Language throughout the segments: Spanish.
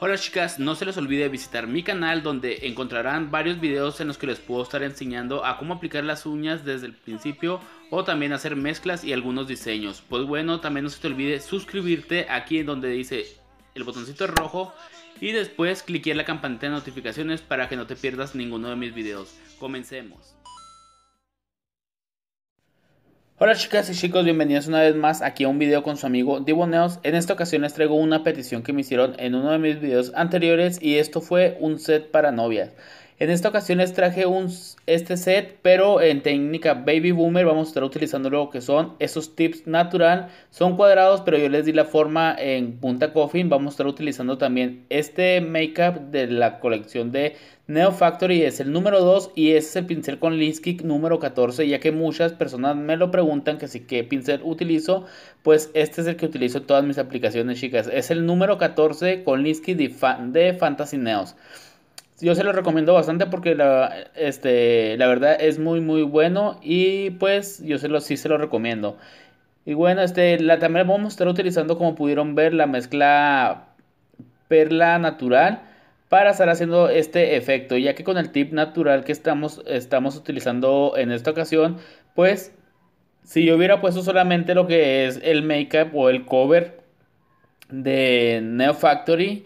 Hola chicas, no se les olvide visitar mi canal donde encontrarán varios videos en los que les puedo estar enseñando a cómo aplicar las uñas desde el principio o también hacer mezclas y algunos diseños. Pues bueno, también no se te olvide suscribirte aquí en donde dice el botoncito rojo y después cliquear la campanita de notificaciones para que no te pierdas ninguno de mis videos. Comencemos. Hola chicas y chicos, bienvenidos una vez más aquí a un video con su amigo Diboneos. En esta ocasión les traigo una petición que me hicieron en uno de mis videos anteriores y esto fue un set para novias. En esta ocasión les traje este set, pero en técnica Baby Boomer vamos a estar utilizando lo que son esos tips natural. Son cuadrados, pero yo les di la forma en punta coffin. Vamos a estar utilizando también este makeup de la colección de Neo Factory. Es el número 2 y es el pincel con Linsky número 14, ya que muchas personas me lo preguntan que si qué pincel utilizo. Pues este es el que utilizo en todas mis aplicaciones, chicas. Es el número 14 con Linsky de, de Fantasy Neos. Yo se lo recomiendo bastante porque este, la, verdad es muy muy bueno y pues yo se lo, sí se lo recomiendo. Y bueno, este, la, también vamos a estar utilizando como pudieron ver la mezcla perla natural para estar haciendo este efecto, ya que con el tip natural que estamos, estamos utilizando en esta ocasión, pues si yo hubiera puesto solamente lo que es el make-up o el cover de Neo Factory,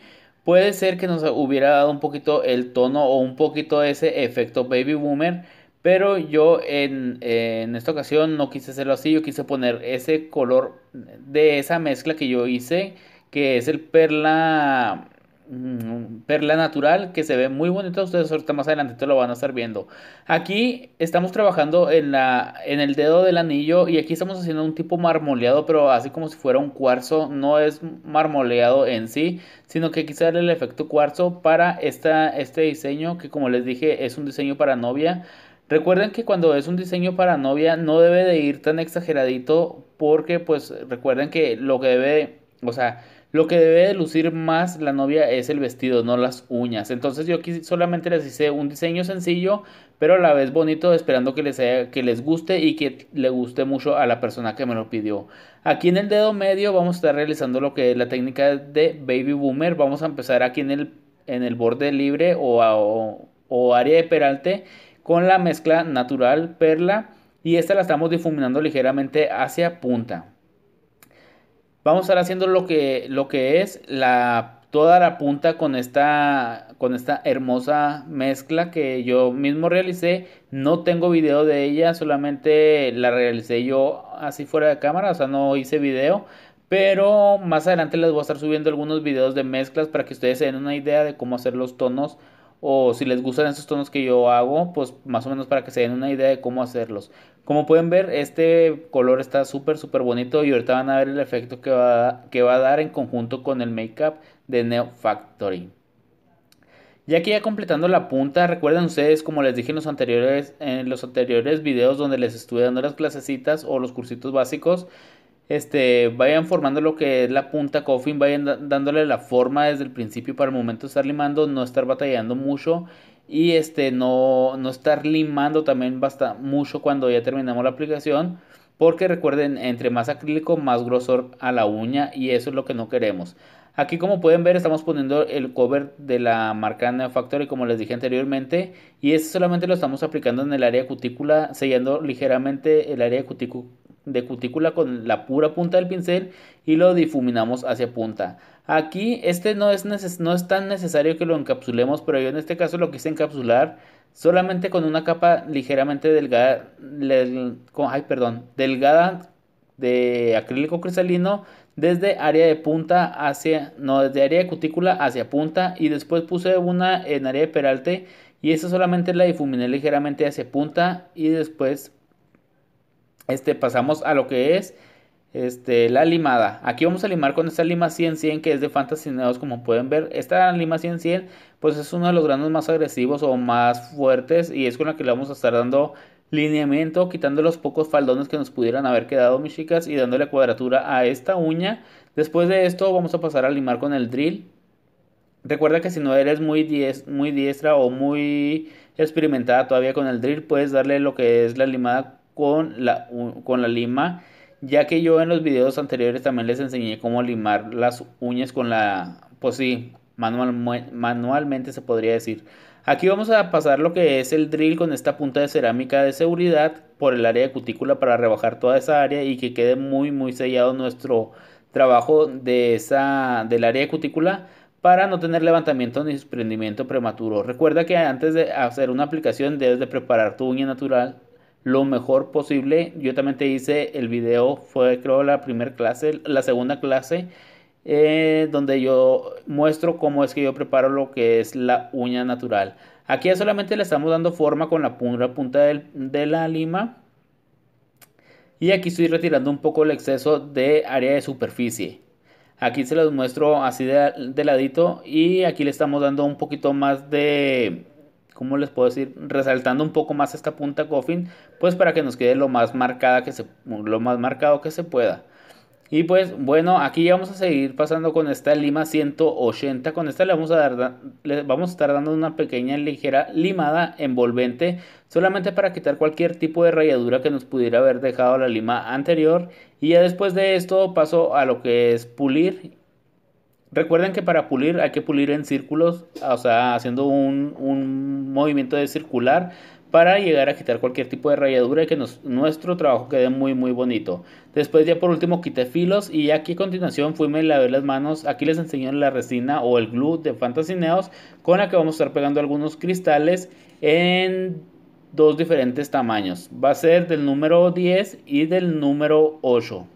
puede ser que nos hubiera dado un poquito el tono o un poquito ese efecto baby boomer, pero yo en, esta ocasión no quise hacerlo así, yo quise poner ese color de esa mezcla que yo hice, que es el perla Mm, perla natural que se ve muy bonito Ustedes ahorita más adelante te lo van a estar viendo. Aquí estamos trabajando en, la, en el dedo del anillo y aquí estamos haciendo un tipo marmoleado, pero así como si fuera un cuarzo. No es marmoleado en sí, sino que quise darle el efecto cuarzo para esta, este diseño que como les dije es un diseño para novia. Recuerden que cuando es un diseño para novia no debe de ir tan exageradito porque pues recuerden que lo que debe, o sea, lo que debe de lucir más la novia es el vestido, no las uñas. Entonces yo aquí solamente les hice un diseño sencillo, pero a la vez bonito, esperando que les, que les guste y que le guste mucho a la persona que me lo pidió. Aquí en el dedo medio vamos a estar realizando lo que es la técnica de Baby Boomer. Vamos a empezar aquí en el, en el borde libre o, o área de peralte con la mezcla natural perla y esta la estamos difuminando ligeramente hacia punta. Vamos a estar haciendo lo que, lo que es la, toda la punta con esta, con esta hermosa mezcla que yo mismo realicé. No tengo video de ella, solamente la realicé yo así fuera de cámara, o sea, no hice video. Pero más adelante les voy a estar subiendo algunos videos de mezclas para que ustedes se den una idea de cómo hacer los tonos o si les gustan esos tonos que yo hago, pues más o menos para que se den una idea de cómo hacerlos. Como pueden ver, este color está súper, súper bonito y ahorita van a ver el efecto que va, que va a dar en conjunto con el make-up de Neo Factory. Ya que ya completando la punta, recuerden ustedes, como les dije en los anteriores, en los anteriores videos donde les estuve dando las clasecitas o los cursitos básicos, este, vayan formando lo que es la punta coffin, vayan dándole la forma desde el principio para el momento de estar limando, no estar batallando mucho y este, no, no estar limando también basta mucho cuando ya terminamos la aplicación. Porque recuerden, entre más acrílico, más grosor a la uña y eso es lo que no queremos. Aquí como pueden ver estamos poniendo el cover de la marca Neo Factory como les dije anteriormente. Y este solamente lo estamos aplicando en el área cutícula, sellando ligeramente el área cutícula de cutícula con la pura punta del pincel y lo difuminamos hacia punta. Aquí este no es, no es tan necesario que lo encapsulemos, pero yo en este caso lo quise encapsular solamente con una capa ligeramente delgada, ay, perdón, delgada de acrílico cristalino desde área de punta hacia, no, desde área de cutícula hacia punta y después puse una en área de peralte y eso solamente la difuminé ligeramente hacia punta y después este, pasamos a lo que es este, la limada. Aquí vamos a limar con esta lima 100-100 que es de Fantasy como pueden ver. Esta lima 100-100 pues es uno de los granos más agresivos o más fuertes y es con la que le vamos a estar dando lineamiento, quitando los pocos faldones que nos pudieran haber quedado, mis chicas, y dándole cuadratura a esta uña. Después de esto vamos a pasar a limar con el drill. Recuerda que si no eres muy, muy diestra o muy experimentada todavía con el drill, puedes darle lo que es la limada con la, con la lima, ya que yo en los videos anteriores también les enseñé cómo limar las uñas con la, pues sí, manualmente se podría decir. Aquí vamos a pasar lo que es el drill con esta punta de cerámica de seguridad por el área de cutícula para rebajar toda esa área y que quede muy muy sellado nuestro trabajo de esa, del área de cutícula para no tener levantamiento ni desprendimiento prematuro. Recuerda que antes de hacer una aplicación debes de preparar tu uña natural lo mejor posible. Yo también te hice el video, fue creo la primera clase, la segunda clase, eh, donde yo muestro cómo es que yo preparo lo que es la uña natural. Aquí solamente le estamos dando forma con la punta, de la lima. Y aquí estoy retirando un poco el exceso de área de superficie. Aquí se los muestro así de ladito y aquí le estamos dando un poquito más de, ¿cómo les puedo decir? Resaltando un poco más esta punta coffin, pues para que nos quede lo más marcada que se, lo más marcado que se pueda. Y pues bueno, aquí ya vamos a seguir pasando con esta lima 180. Con esta le vamos a dar vamos a estar dando una pequeña ligera limada envolvente solamente para quitar cualquier tipo de rayadura que nos pudiera haber dejado la lima anterior y ya después de esto paso a lo que es pulir Recuerden que para pulir hay que pulir en círculos, o sea, haciendo un, movimiento de circular para llegar a quitar cualquier tipo de rayadura y que nuestro trabajo quede muy muy bonito. Después ya por último quité filos y aquí a continuación fui a lavar las manos. Aquí les enseño la resina o el glue de Fantasy Neos con la que vamos a estar pegando algunos cristales en dos diferentes tamaños. Va a ser del número 10 y del número 8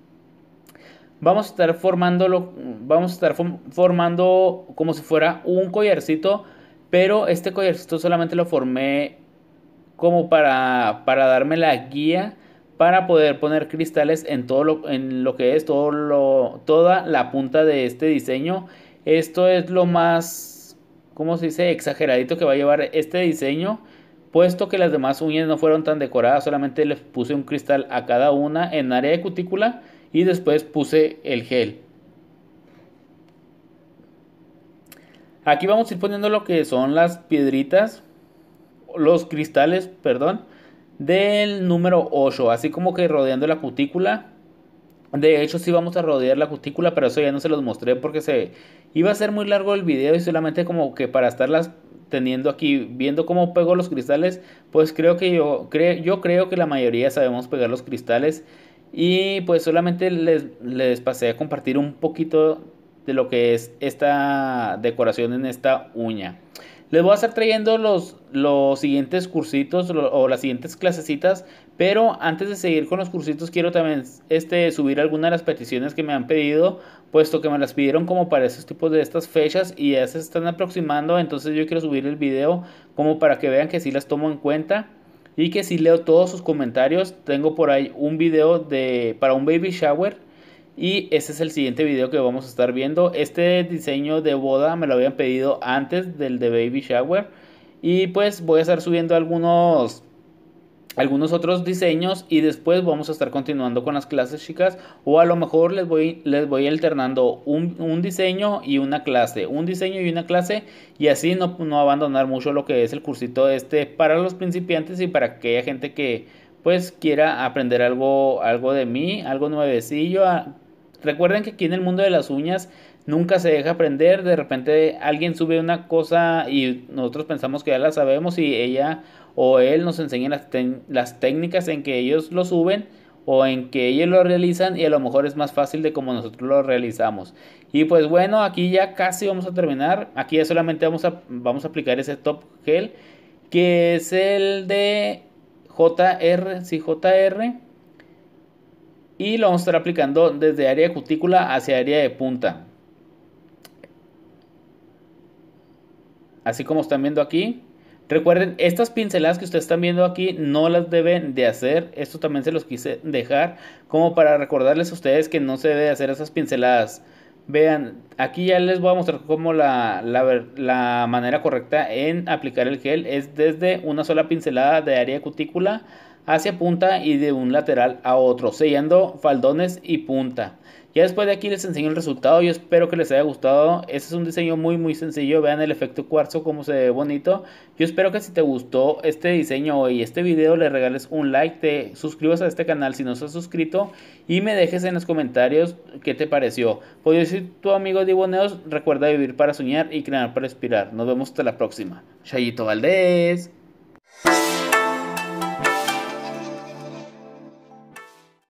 vamos a estar formándolo, vamos a estar formando como si fuera un collarcito, pero este collarcito solamente lo formé como para, para darme la guía para poder poner cristales en todo lo, en lo que es todo toda la punta de este diseño. Esto es lo más, ¿cómo se dice? Exageradito que va a llevar este diseño. Puesto que las demás uñas no fueron tan decoradas, solamente les puse un cristal a cada una en área de cutícula y después puse el gel. Aquí vamos a ir poniendo lo que son las piedritas, los cristales, perdón, del número 8, así como que rodeando la cutícula. De hecho, sí vamos a rodear la cutícula, pero eso ya no se los mostré porque se iba a ser muy largo el video y solamente como que para estarlas teniendo aquí, viendo cómo pego los cristales, pues creo que yo, creo yo creo que la mayoría sabemos pegar los cristales. Y pues solamente les, les pasé a compartir un poquito de lo que es esta decoración en esta uña. Les voy a estar trayendo los, los siguientes cursitos o las siguientes clasecitas, pero antes de seguir con los cursitos quiero también este, subir algunas de las peticiones que me han pedido, puesto que me las pidieron como para esos tipos de estas fechas y ya se están aproximando, entonces yo quiero subir el video como para que vean que sí las tomo en cuenta y que si leo todos sus comentarios. Tengo por ahí un video de, para un baby shower y ese es el siguiente video que vamos a estar viendo. Este diseño de boda me lo habían pedido antes del de baby shower y pues voy a estar subiendo algunos algunos otros diseños y después vamos a estar continuando con las clases chicas o a lo mejor les voy, les voy alternando un, diseño y una clase, un diseño y una clase y así no, no, abandonar mucho lo que es el cursito este para los principiantes y para aquella gente que pues quiera aprender algo, algo de mí, algo nuevecillo. Ah, recuerden que aquí en el mundo de las uñas nunca se deja aprender, de repente alguien sube una cosa y nosotros pensamos que ya la sabemos y ella o él nos enseña las, técnicas en que ellos lo suben o en que ellos lo realizan y a lo mejor es más fácil de como nosotros lo realizamos. Y pues bueno, aquí ya casi vamos a terminar. Aquí ya solamente vamos a, vamos a aplicar ese top gel que es el de JR, sí, JR. Y lo vamos a estar aplicando desde área de cutícula hacia área de punta. así como están viendo aquí. Recuerden, estas pinceladas que ustedes están viendo aquí no las deben de hacer. Esto también se los quise dejar como para recordarles a ustedes que no se debe hacer esas pinceladas. Vean, aquí ya les voy a mostrar cómo la, la, manera correcta en aplicar el gel es desde una sola pincelada de área cutícula hacia punta y de un lateral a otro, sellando faldones y punta. Ya después de aquí les enseño el resultado, yo espero que les haya gustado. Este es un diseño muy muy sencillo, vean el efecto cuarzo como se ve bonito. Yo espero que si te gustó este diseño y este video le regales un like, te suscribas a este canal si no estás suscrito y me dejes en los comentarios qué te pareció. Pues yo tu amigo Diboneos, recuerda vivir para soñar y crear para respirar, Nos vemos hasta la próxima. Chayito Valdés.